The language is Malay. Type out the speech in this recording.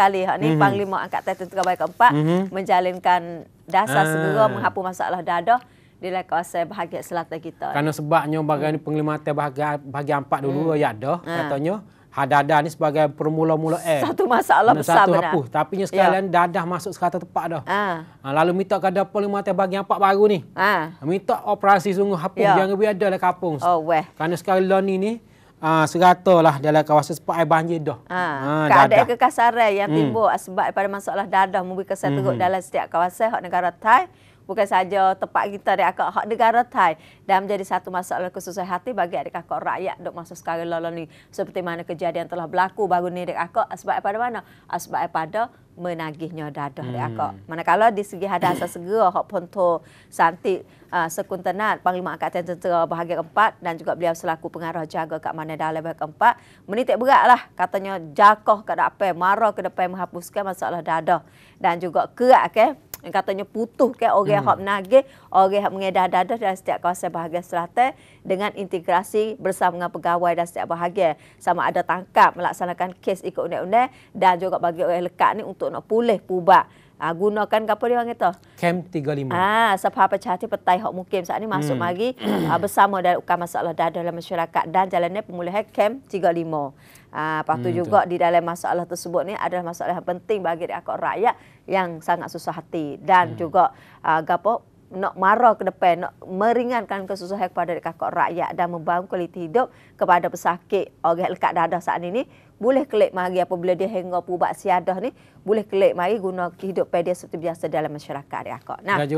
sekali hak ni mm-hmm. panglima angkatan tentera baik keempat mm-hmm. menjalinkan dasar ah. segera menghapus masalah dadah di lah kawasan bahagian selatan kita. Karena sebabnya bagian mm. panglima tentera bahagian bahagian empat dulu mm. ya ada ah. katanya Hadada ni sebagai permula-mula eh. Satu masalah besar satu benar. Satu Tapi ni ya. sekalian ya. dadah masuk sekata tepat dah. Ha. ha. Lalu minta kada polis mata bagi apa baru ni. Ah. Ha. Minta operasi sungguh hapuh Ya. Jangan biar ada lah kapung. Oh weh. Kerana sekarang ni ni uh, ah, serata lah dalam kawasan sebab air banjir dah. Ha, ha, keadaan kekasaran yang hmm. timbul hmm. sebab pada masalah dadah memberi kesan hmm. teruk dalam setiap kawasan hak negara Thai bukan saja tempat kita di akak hak negara Thai dan menjadi satu masalah kesusahan hati bagi adik akak rakyat dok masa sekarang lalu ni seperti mana kejadian telah berlaku baru ni adik akak sebab pada mana ah, sebab pada menagihnya dadah hmm. akak. Manakala di segi hadasa segera hak ponto santi uh, ah, sekuntenat panglima angkatan tentera bahagian keempat dan juga beliau selaku pengarah jaga kat mana dalam bahagian keempat menitik beratlah katanya jakoh ke depan marah ke depan menghapuskan masalah dadah dan juga kerak ke okay? katanya putuh ke orang hmm. hak menagih, orang hak mengedah dadah dan setiap kawasan bahagian selatan dengan integrasi bersama dengan pegawai dan setiap bahagian sama ada tangkap melaksanakan kes ikut undang-undang dan juga bagi orang lekat ni untuk nak pulih pubak. Ah, gunakan apa dia orang kata? Kem 35. Ah, sebab pecah hati petai hak mukim saat ini masuk hmm. mari ah, bersama dalam masalah dah dalam masyarakat dan jalannya pemulihan kem 35. Ah, lepas hmm, juga itu. di dalam masalah tersebut ni adalah masalah yang penting bagi akak rakyat yang sangat susah hati dan hmm. juga ah, gapo nak marah ke depan, nak meringankan kesusahan kepada rakyat dan membangun kualiti hidup kepada pesakit orang lekat dadah saat ini boleh kelik mari apabila dia hengok pubak siadah ni boleh klik mari guna kehidupan dia seperti biasa dalam masyarakat dia kok nah